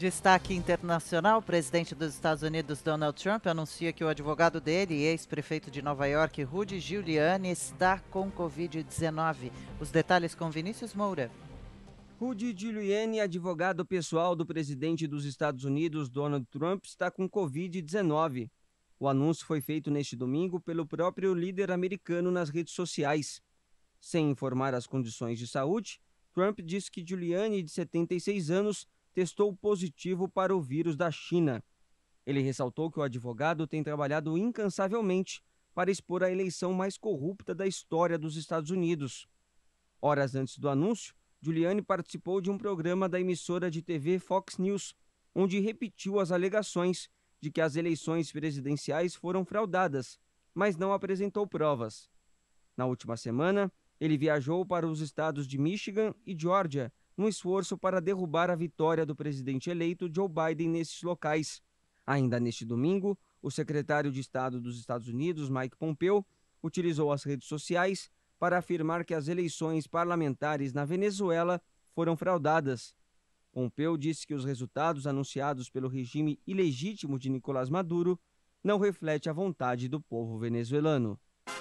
Destaque internacional: o presidente dos Estados Unidos, Donald Trump, anuncia que o advogado dele, ex-prefeito de Nova York, Rudy Giuliani, está com Covid-19. Os detalhes com Vinícius Moura. Rudy Giuliani, advogado pessoal do presidente dos Estados Unidos, Donald Trump, está com Covid-19. O anúncio foi feito neste domingo pelo próprio líder americano nas redes sociais. Sem informar as condições de saúde, Trump disse que Giuliani, de 76 anos, testou positivo para o vírus da China. Ele ressaltou que o advogado tem trabalhado incansavelmente para expor a eleição mais corrupta da história dos Estados Unidos. Horas antes do anúncio, Giuliani participou de um programa da emissora de TV Fox News, onde repetiu as alegações de que as eleições presidenciais foram fraudadas, mas não apresentou provas. Na última semana, ele viajou para os estados de Michigan e Geórgia no esforço para derrubar a vitória do presidente eleito Joe Biden nesses locais. Ainda neste domingo, o secretário de Estado dos Estados Unidos, Mike Pompeo, utilizou as redes sociais para afirmar que as eleições parlamentares na Venezuela foram fraudadas. Pompeu disse que os resultados anunciados pelo regime ilegítimo de Nicolás Maduro não reflete a vontade do povo venezuelano.